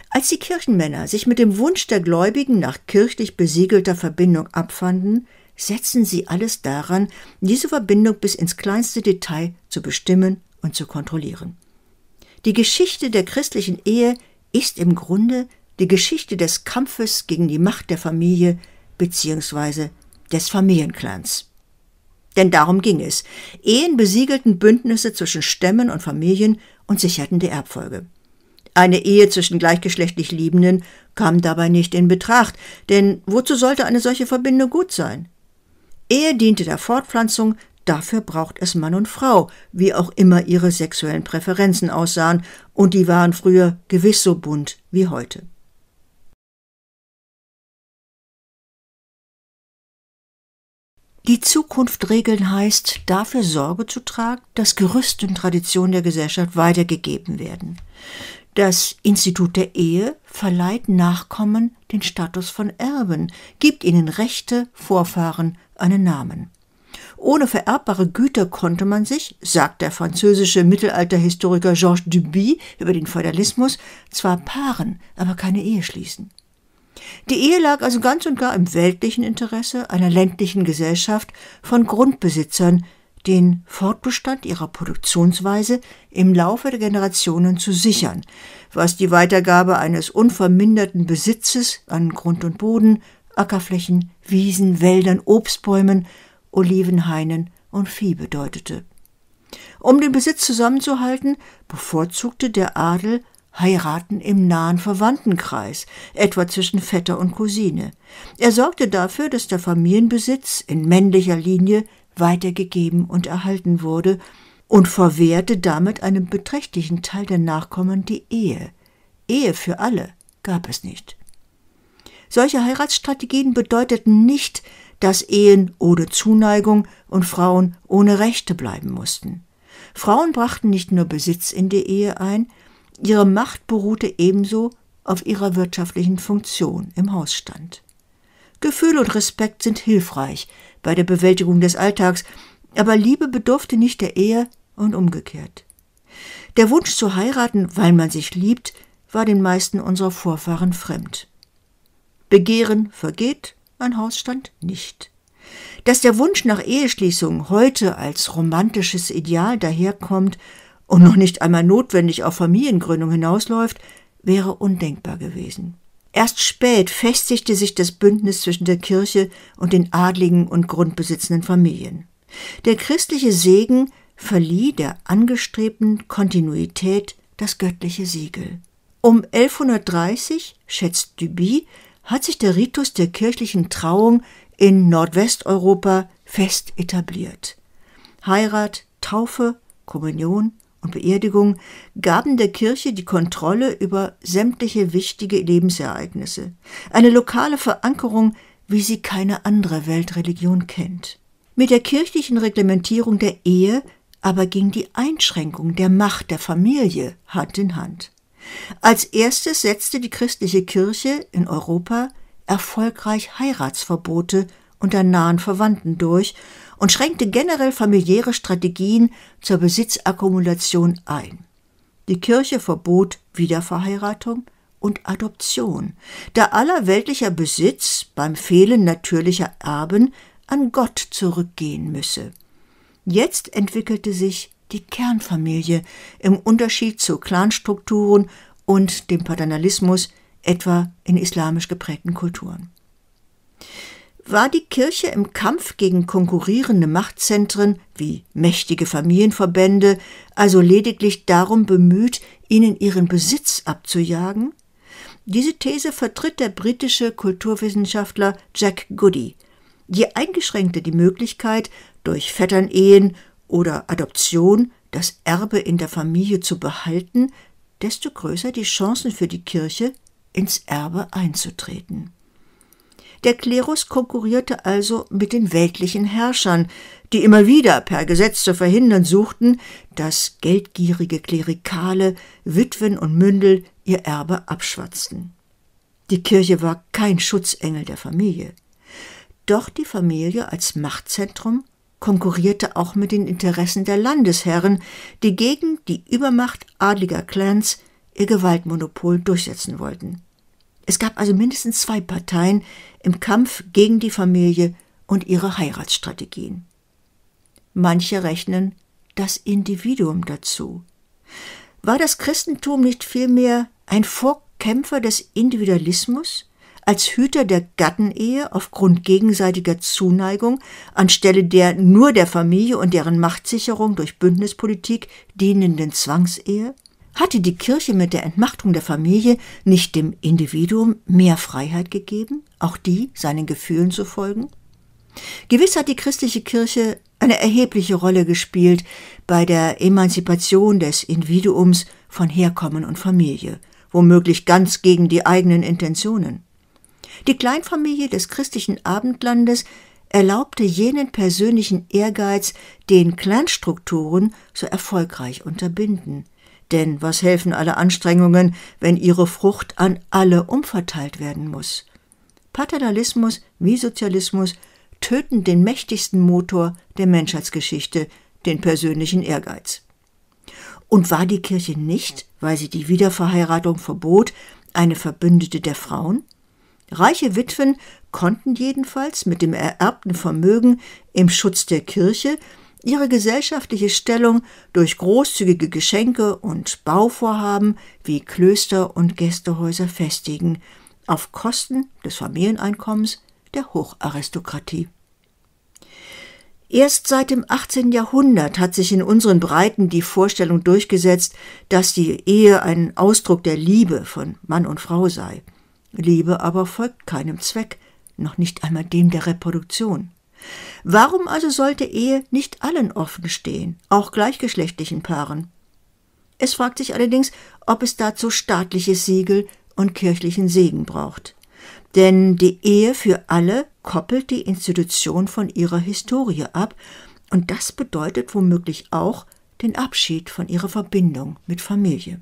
Als die Kirchenmänner sich mit dem Wunsch der Gläubigen nach kirchlich besiegelter Verbindung abfanden, setzen sie alles daran, diese Verbindung bis ins kleinste Detail zu bestimmen und zu kontrollieren. Die Geschichte der christlichen Ehe ist im Grunde die Geschichte des Kampfes gegen die Macht der Familie bzw. des Familienclans. Denn darum ging es. Ehen besiegelten Bündnisse zwischen Stämmen und Familien und sicherten die Erbfolge. Eine Ehe zwischen gleichgeschlechtlich Liebenden kam dabei nicht in Betracht, denn wozu sollte eine solche Verbindung gut sein? Ehe diente der Fortpflanzung, dafür braucht es Mann und Frau, wie auch immer ihre sexuellen Präferenzen aussahen, und die waren früher gewiss so bunt wie heute. Die Zukunft regeln heißt, dafür Sorge zu tragen, dass Gerüst und Traditionen der Gesellschaft weitergegeben werden. Das Institut der Ehe verleiht Nachkommen den Status von Erben, gibt ihnen Rechte, Vorfahren einen Namen. Ohne vererbbare Güter konnte man sich, sagt der französische Mittelalterhistoriker Georges Duby über den Feudalismus, zwar paaren, aber keine Ehe schließen. Die Ehe lag also ganz und gar im weltlichen Interesse einer ländlichen Gesellschaft von Grundbesitzern, den Fortbestand ihrer Produktionsweise im Laufe der Generationen zu sichern, was die Weitergabe eines unverminderten Besitzes an Grund und Boden, Ackerflächen, Wiesen, Wäldern, Obstbäumen, Olivenhainen und Vieh bedeutete. Um den Besitz zusammenzuhalten, bevorzugte der Adel Heiraten im nahen Verwandtenkreis, etwa zwischen Vetter und Cousine. Er sorgte dafür, dass der Familienbesitz in männlicher Linie weitergegeben und erhalten wurde und verwehrte damit einem beträchtlichen Teil der Nachkommen die Ehe. Ehe für alle gab es nicht. Solche Heiratsstrategien bedeuteten nicht, dass Ehen ohne Zuneigung und Frauen ohne Rechte bleiben mussten. Frauen brachten nicht nur Besitz in die Ehe ein, ihre Macht beruhte ebenso auf ihrer wirtschaftlichen Funktion im Hausstand. Gefühl und Respekt sind hilfreich bei der Bewältigung des Alltags, aber Liebe bedurfte nicht der Ehe und umgekehrt. Der Wunsch zu heiraten, weil man sich liebt, war den meisten unserer Vorfahren fremd. Begehren vergeht, ein Hausstand nicht. Dass der Wunsch nach Eheschließung heute als romantisches Ideal daherkommt und noch nicht einmal notwendig auf Familiengründung hinausläuft, wäre undenkbar gewesen. Erst spät festigte sich das Bündnis zwischen der Kirche und den adligen und grundbesitzenden Familien. Der christliche Segen verlieh der angestrebten Kontinuität das göttliche Siegel. Um 1130 schätzt Duby hat sich der Ritus der kirchlichen Trauung in Nordwesteuropa fest etabliert. Heirat, Taufe, Kommunion und Beerdigung gaben der Kirche die Kontrolle über sämtliche wichtige Lebensereignisse, eine lokale Verankerung, wie sie keine andere Weltreligion kennt. Mit der kirchlichen Reglementierung der Ehe aber ging die Einschränkung der Macht der Familie Hand in Hand. Als erstes setzte die christliche Kirche in Europa erfolgreich Heiratsverbote unter nahen Verwandten durch und schränkte generell familiäre Strategien zur Besitzakkumulation ein. Die Kirche verbot Wiederverheiratung und Adoption, da aller weltlicher Besitz beim Fehlen natürlicher Erben an Gott zurückgehen müsse. Jetzt entwickelte sich die Kernfamilie im Unterschied zu Clanstrukturen und dem Paternalismus, etwa in islamisch geprägten Kulturen. War die Kirche im Kampf gegen konkurrierende Machtzentren wie mächtige Familienverbände also lediglich darum bemüht, ihnen ihren Besitz abzujagen? Diese These vertritt der britische Kulturwissenschaftler Jack Goody. Je eingeschränkter die Möglichkeit, durch Vetternehen oder Adoption das Erbe in der Familie zu behalten, desto größer die Chancen für die Kirche, ins Erbe einzutreten. Der Klerus konkurrierte also mit den weltlichen Herrschern, die immer wieder per Gesetz zu verhindern suchten, dass geldgierige Klerikale, Witwen und Mündel ihr Erbe abschwatzten. Die Kirche war kein Schutzengel der Familie. Doch die Familie als Machtzentrum konkurrierte auch mit den Interessen der Landesherren, die gegen die Übermacht adliger Clans ihr Gewaltmonopol durchsetzen wollten. Es gab also mindestens zwei Parteien im Kampf gegen die Familie und ihre Heiratsstrategien. Manche rechnen das Individuum dazu. War das Christentum nicht vielmehr ein Vorkämpfer des Individualismus? als Hüter der Gattenehe aufgrund gegenseitiger Zuneigung anstelle der nur der Familie und deren Machtsicherung durch Bündnispolitik dienenden Zwangsehe? Hatte die Kirche mit der Entmachtung der Familie nicht dem Individuum mehr Freiheit gegeben, auch die seinen Gefühlen zu folgen? Gewiss hat die christliche Kirche eine erhebliche Rolle gespielt bei der Emanzipation des Individuums von Herkommen und Familie, womöglich ganz gegen die eigenen Intentionen. Die Kleinfamilie des christlichen Abendlandes erlaubte jenen persönlichen Ehrgeiz, den Clanstrukturen so erfolgreich unterbinden. Denn was helfen alle Anstrengungen, wenn ihre Frucht an alle umverteilt werden muss? Paternalismus wie Sozialismus töten den mächtigsten Motor der Menschheitsgeschichte, den persönlichen Ehrgeiz. Und war die Kirche nicht, weil sie die Wiederverheiratung verbot, eine Verbündete der Frauen? Reiche Witwen konnten jedenfalls mit dem ererbten Vermögen im Schutz der Kirche ihre gesellschaftliche Stellung durch großzügige Geschenke und Bauvorhaben wie Klöster und Gästehäuser festigen, auf Kosten des Familieneinkommens der Hocharistokratie. Erst seit dem 18. Jahrhundert hat sich in unseren Breiten die Vorstellung durchgesetzt, dass die Ehe ein Ausdruck der Liebe von Mann und Frau sei. Liebe aber folgt keinem Zweck, noch nicht einmal dem der Reproduktion. Warum also sollte Ehe nicht allen offen stehen, auch gleichgeschlechtlichen Paaren? Es fragt sich allerdings, ob es dazu staatliches Siegel und kirchlichen Segen braucht. Denn die Ehe für alle koppelt die Institution von ihrer Historie ab, und das bedeutet womöglich auch den Abschied von ihrer Verbindung mit Familie.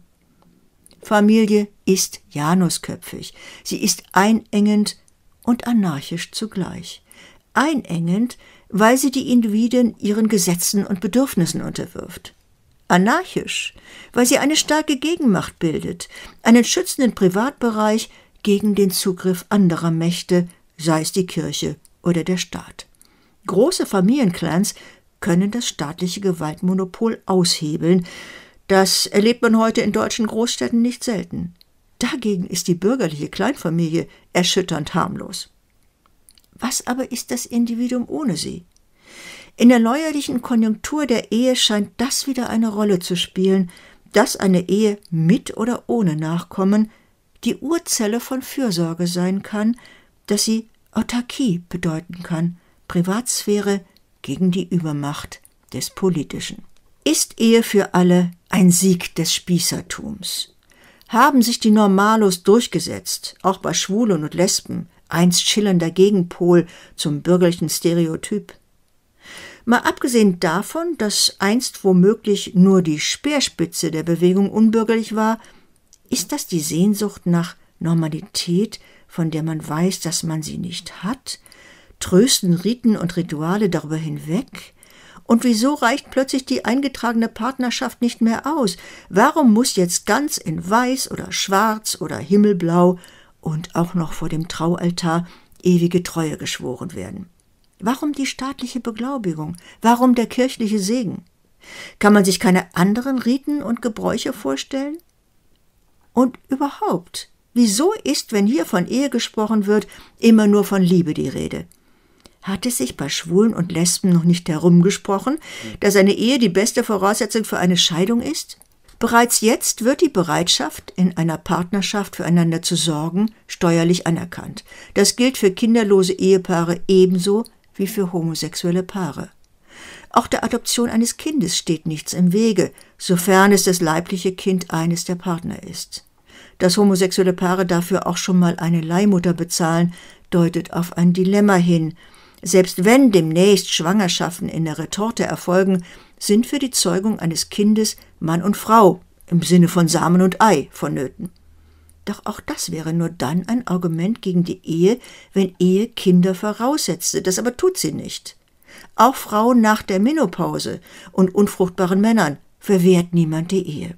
Familie ist janusköpfig. Sie ist einengend und anarchisch zugleich. Einengend, weil sie die Individuen ihren Gesetzen und Bedürfnissen unterwirft. Anarchisch, weil sie eine starke Gegenmacht bildet, einen schützenden Privatbereich gegen den Zugriff anderer Mächte, sei es die Kirche oder der Staat. Große Familienclans können das staatliche Gewaltmonopol aushebeln, das erlebt man heute in deutschen Großstädten nicht selten. Dagegen ist die bürgerliche Kleinfamilie erschütternd harmlos. Was aber ist das Individuum ohne sie? In der neuerlichen Konjunktur der Ehe scheint das wieder eine Rolle zu spielen, dass eine Ehe mit oder ohne Nachkommen die Urzelle von Fürsorge sein kann, dass sie Autarkie bedeuten kann, Privatsphäre gegen die Übermacht des Politischen. Ist Ehe für alle ein Sieg des Spießertums? Haben sich die Normalos durchgesetzt, auch bei Schwulen und Lesben, einst schillernder Gegenpol zum bürgerlichen Stereotyp? Mal abgesehen davon, dass einst womöglich nur die Speerspitze der Bewegung unbürgerlich war, ist das die Sehnsucht nach Normalität, von der man weiß, dass man sie nicht hat? Trösten Riten und Rituale darüber hinweg? Und wieso reicht plötzlich die eingetragene Partnerschaft nicht mehr aus? Warum muss jetzt ganz in weiß oder schwarz oder himmelblau und auch noch vor dem Traualtar ewige Treue geschworen werden? Warum die staatliche Beglaubigung? Warum der kirchliche Segen? Kann man sich keine anderen Riten und Gebräuche vorstellen? Und überhaupt, wieso ist, wenn hier von Ehe gesprochen wird, immer nur von Liebe die Rede? hatte sich bei Schwulen und Lesben noch nicht herumgesprochen, hm. dass eine Ehe die beste Voraussetzung für eine Scheidung ist? Bereits jetzt wird die Bereitschaft, in einer Partnerschaft füreinander zu sorgen, steuerlich anerkannt. Das gilt für kinderlose Ehepaare ebenso wie für homosexuelle Paare. Auch der Adoption eines Kindes steht nichts im Wege, sofern es das leibliche Kind eines der Partner ist. Dass homosexuelle Paare dafür auch schon mal eine Leihmutter bezahlen, deutet auf ein Dilemma hin, selbst wenn demnächst Schwangerschaften in der Retorte erfolgen, sind für die Zeugung eines Kindes Mann und Frau im Sinne von Samen und Ei vonnöten. Doch auch das wäre nur dann ein Argument gegen die Ehe, wenn Ehe Kinder voraussetzte. Das aber tut sie nicht. Auch Frauen nach der Menopause und unfruchtbaren Männern verwehrt niemand die Ehe.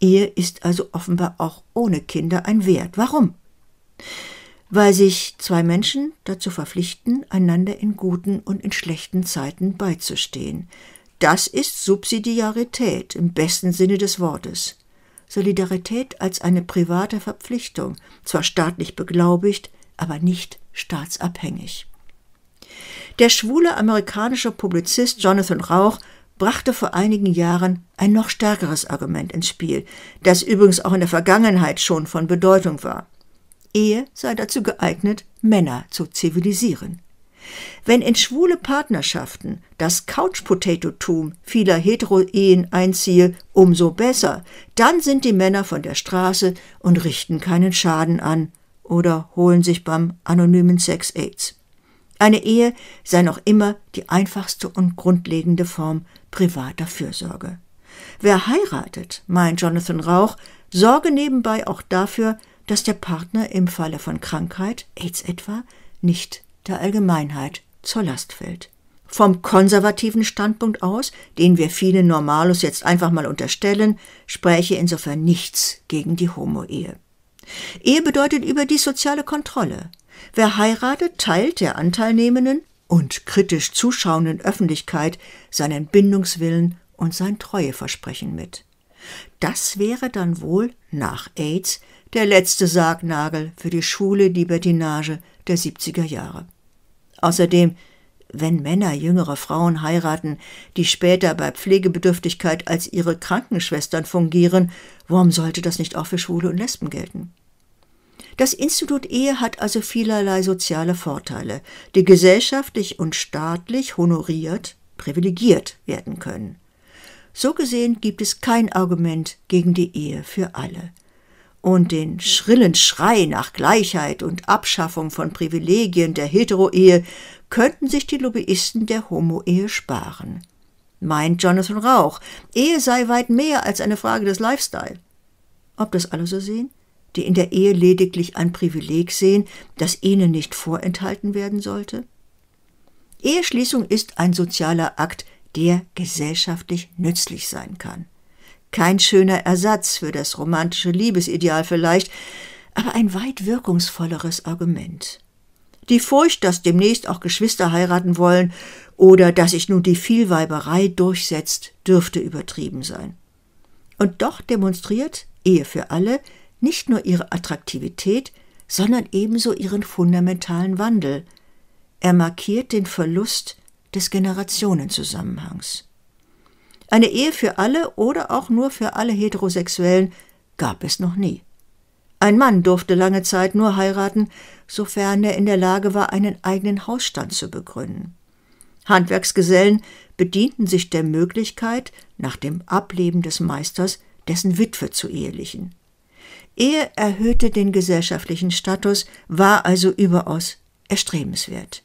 Ehe ist also offenbar auch ohne Kinder ein Wert. Warum? weil sich zwei Menschen dazu verpflichten, einander in guten und in schlechten Zeiten beizustehen. Das ist Subsidiarität im besten Sinne des Wortes. Solidarität als eine private Verpflichtung, zwar staatlich beglaubigt, aber nicht staatsabhängig. Der schwule amerikanische Publizist Jonathan Rauch brachte vor einigen Jahren ein noch stärkeres Argument ins Spiel, das übrigens auch in der Vergangenheit schon von Bedeutung war. Ehe sei dazu geeignet, Männer zu zivilisieren. Wenn in schwule Partnerschaften das Couch-Potato-Tum vieler Hetero-Ehen einziehe, umso besser. Dann sind die Männer von der Straße und richten keinen Schaden an oder holen sich beim anonymen Sex-Aids. Eine Ehe sei noch immer die einfachste und grundlegende Form privater Fürsorge. Wer heiratet, meint Jonathan Rauch, sorge nebenbei auch dafür, dass der Partner im Falle von Krankheit, AIDS etwa, nicht der Allgemeinheit zur Last fällt. Vom konservativen Standpunkt aus, den wir vielen Normalos jetzt einfach mal unterstellen, spräche insofern nichts gegen die Homo-Ehe. Ehe bedeutet überdies soziale Kontrolle. Wer heiratet, teilt der Anteilnehmenden und kritisch zuschauenden Öffentlichkeit seinen Bindungswillen und sein Treueversprechen mit. Das wäre dann wohl nach AIDS der letzte Sargnagel für die schwule Libertinage der 70er Jahre. Außerdem, wenn Männer jüngere Frauen heiraten, die später bei Pflegebedürftigkeit als ihre Krankenschwestern fungieren, warum sollte das nicht auch für Schwule und Lesben gelten? Das Institut Ehe hat also vielerlei soziale Vorteile, die gesellschaftlich und staatlich honoriert, privilegiert werden können. So gesehen gibt es kein Argument gegen die Ehe für alle und den schrillen Schrei nach Gleichheit und Abschaffung von Privilegien der hetero könnten sich die Lobbyisten der Homo-Ehe sparen. Meint Jonathan Rauch, Ehe sei weit mehr als eine Frage des Lifestyle. Ob das alle so sehen? Die in der Ehe lediglich ein Privileg sehen, das ihnen nicht vorenthalten werden sollte? Eheschließung ist ein sozialer Akt, der gesellschaftlich nützlich sein kann. Kein schöner Ersatz für das romantische Liebesideal vielleicht, aber ein weit wirkungsvolleres Argument. Die Furcht, dass demnächst auch Geschwister heiraten wollen oder dass sich nun die Vielweiberei durchsetzt, dürfte übertrieben sein. Und doch demonstriert Ehe für alle nicht nur ihre Attraktivität, sondern ebenso ihren fundamentalen Wandel. Er markiert den Verlust des Generationenzusammenhangs. Eine Ehe für alle oder auch nur für alle Heterosexuellen gab es noch nie. Ein Mann durfte lange Zeit nur heiraten, sofern er in der Lage war, einen eigenen Hausstand zu begründen. Handwerksgesellen bedienten sich der Möglichkeit, nach dem Ableben des Meisters dessen Witwe zu ehelichen. Ehe erhöhte den gesellschaftlichen Status, war also überaus erstrebenswert.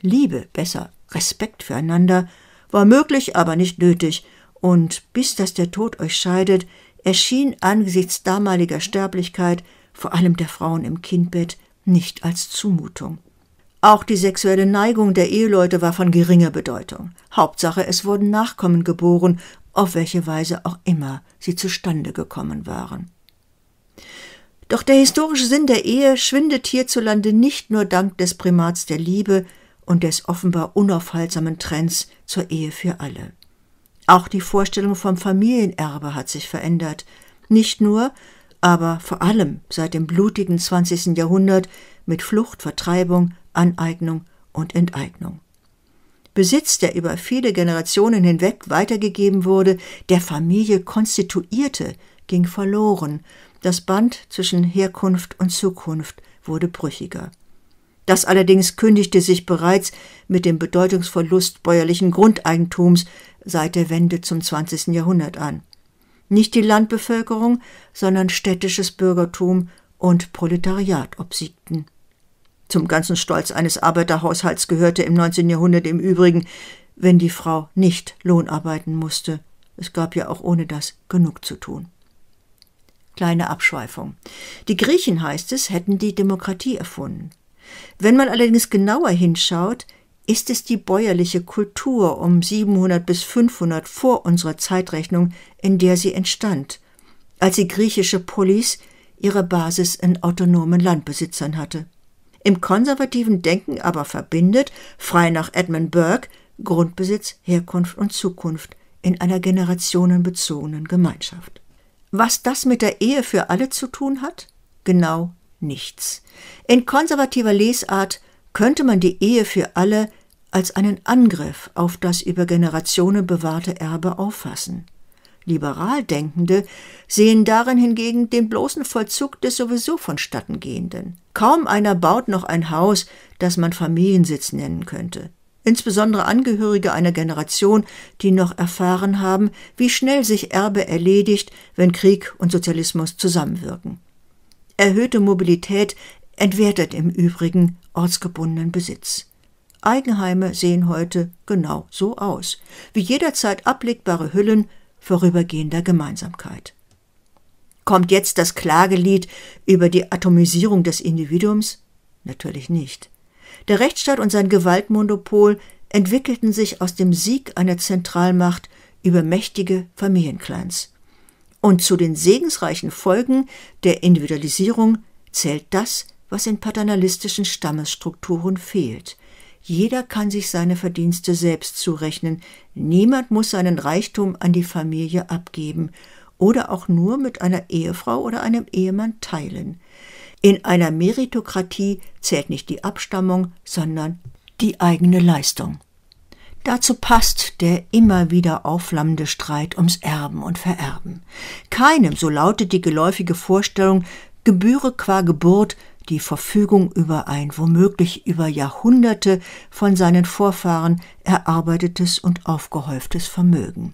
Liebe, besser Respekt füreinander, war möglich, aber nicht nötig, und bis dass der Tod euch scheidet, erschien angesichts damaliger Sterblichkeit, vor allem der Frauen im Kindbett, nicht als Zumutung. Auch die sexuelle Neigung der Eheleute war von geringer Bedeutung. Hauptsache, es wurden Nachkommen geboren, auf welche Weise auch immer sie zustande gekommen waren. Doch der historische Sinn der Ehe schwindet hierzulande nicht nur dank des Primats der Liebe und des offenbar unaufhaltsamen Trends zur Ehe für alle. Auch die Vorstellung vom Familienerbe hat sich verändert. Nicht nur, aber vor allem seit dem blutigen 20. Jahrhundert mit Flucht, Vertreibung, Aneignung und Enteignung. Besitz, der über viele Generationen hinweg weitergegeben wurde, der Familie konstituierte, ging verloren. Das Band zwischen Herkunft und Zukunft wurde brüchiger. Das allerdings kündigte sich bereits mit dem Bedeutungsverlust bäuerlichen Grundeigentums seit der Wende zum 20. Jahrhundert an. Nicht die Landbevölkerung, sondern städtisches Bürgertum und Proletariat obsiegten. Zum ganzen Stolz eines Arbeiterhaushalts gehörte im 19. Jahrhundert im Übrigen, wenn die Frau nicht Lohn arbeiten musste. Es gab ja auch ohne das genug zu tun. Kleine Abschweifung. Die Griechen, heißt es, hätten die Demokratie erfunden. Wenn man allerdings genauer hinschaut, ist es die bäuerliche Kultur um 700 bis 500 vor unserer Zeitrechnung, in der sie entstand, als die griechische Polis ihre Basis in autonomen Landbesitzern hatte. Im konservativen Denken aber verbindet, frei nach Edmund Burke, Grundbesitz, Herkunft und Zukunft in einer generationenbezogenen Gemeinschaft. Was das mit der Ehe für alle zu tun hat? Genau nichts. In konservativer Lesart könnte man die Ehe für alle als einen Angriff auf das über Generationen bewahrte Erbe auffassen. Liberal Denkende sehen darin hingegen den bloßen Vollzug des sowieso vonstattengehenden. Kaum einer baut noch ein Haus, das man Familiensitz nennen könnte. Insbesondere Angehörige einer Generation, die noch erfahren haben, wie schnell sich Erbe erledigt, wenn Krieg und Sozialismus zusammenwirken. Erhöhte Mobilität entwertet im Übrigen ortsgebundenen Besitz. Eigenheime sehen heute genau so aus, wie jederzeit ablegbare Hüllen vorübergehender Gemeinsamkeit. Kommt jetzt das Klagelied über die Atomisierung des Individuums? Natürlich nicht. Der Rechtsstaat und sein Gewaltmonopol entwickelten sich aus dem Sieg einer Zentralmacht über mächtige Familienclans. Und zu den segensreichen Folgen der Individualisierung zählt das, was in paternalistischen Stammesstrukturen fehlt. Jeder kann sich seine Verdienste selbst zurechnen, niemand muss seinen Reichtum an die Familie abgeben oder auch nur mit einer Ehefrau oder einem Ehemann teilen. In einer Meritokratie zählt nicht die Abstammung, sondern die eigene Leistung. Dazu passt der immer wieder aufflammende Streit ums Erben und Vererben. Keinem, so lautet die geläufige Vorstellung, gebühre qua Geburt die Verfügung über ein womöglich über Jahrhunderte von seinen Vorfahren erarbeitetes und aufgehäuftes Vermögen.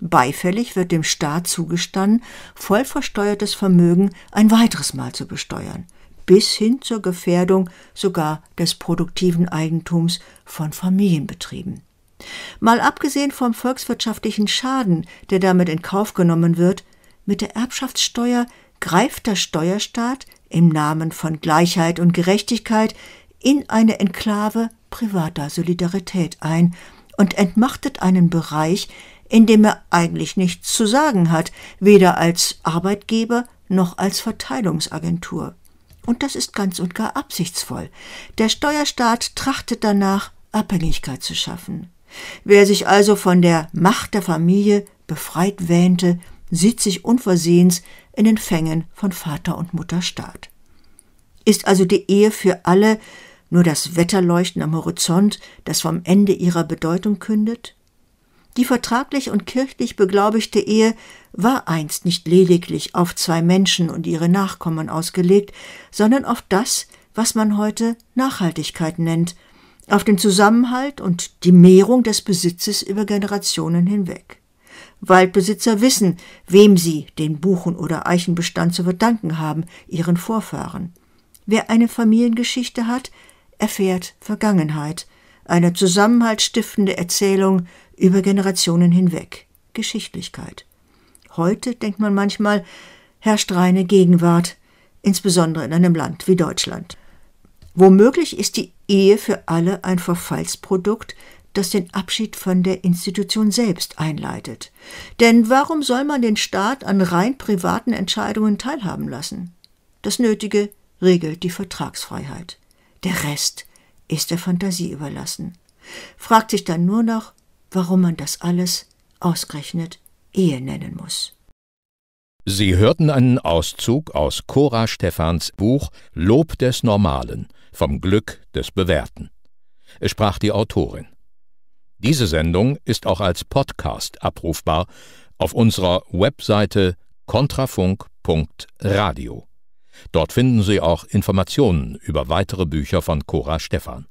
Beifällig wird dem Staat zugestanden, voll versteuertes Vermögen ein weiteres Mal zu besteuern, bis hin zur Gefährdung sogar des produktiven Eigentums von Familienbetrieben. Mal abgesehen vom volkswirtschaftlichen Schaden, der damit in Kauf genommen wird, mit der Erbschaftssteuer greift der Steuerstaat im Namen von Gleichheit und Gerechtigkeit in eine Enklave privater Solidarität ein und entmachtet einen Bereich, in dem er eigentlich nichts zu sagen hat, weder als Arbeitgeber noch als Verteilungsagentur. Und das ist ganz und gar absichtsvoll. Der Steuerstaat trachtet danach, Abhängigkeit zu schaffen. Wer sich also von der Macht der Familie befreit wähnte, sieht sich unversehens in den Fängen von Vater und Mutter Staat. Ist also die Ehe für alle nur das Wetterleuchten am Horizont, das vom Ende ihrer Bedeutung kündet? Die vertraglich und kirchlich beglaubigte Ehe war einst nicht lediglich auf zwei Menschen und ihre Nachkommen ausgelegt, sondern auf das, was man heute Nachhaltigkeit nennt auf den Zusammenhalt und die Mehrung des Besitzes über Generationen hinweg. Waldbesitzer wissen, wem sie den Buchen- oder Eichenbestand zu verdanken haben, ihren Vorfahren. Wer eine Familiengeschichte hat, erfährt Vergangenheit, eine zusammenhaltstiftende Erzählung über Generationen hinweg, Geschichtlichkeit. Heute, denkt man manchmal, herrscht reine Gegenwart, insbesondere in einem Land wie Deutschland. Womöglich ist die Ehe für alle ein Verfallsprodukt, das den Abschied von der Institution selbst einleitet. Denn warum soll man den Staat an rein privaten Entscheidungen teilhaben lassen? Das Nötige regelt die Vertragsfreiheit. Der Rest ist der Fantasie überlassen. Fragt sich dann nur noch, warum man das alles ausgerechnet Ehe nennen muss. Sie hörten einen Auszug aus Cora Stephans Buch Lob des Normalen vom Glück des Bewerten. Es sprach die Autorin. Diese Sendung ist auch als Podcast abrufbar auf unserer Webseite kontrafunk.radio. Dort finden Sie auch Informationen über weitere Bücher von Cora Stephan.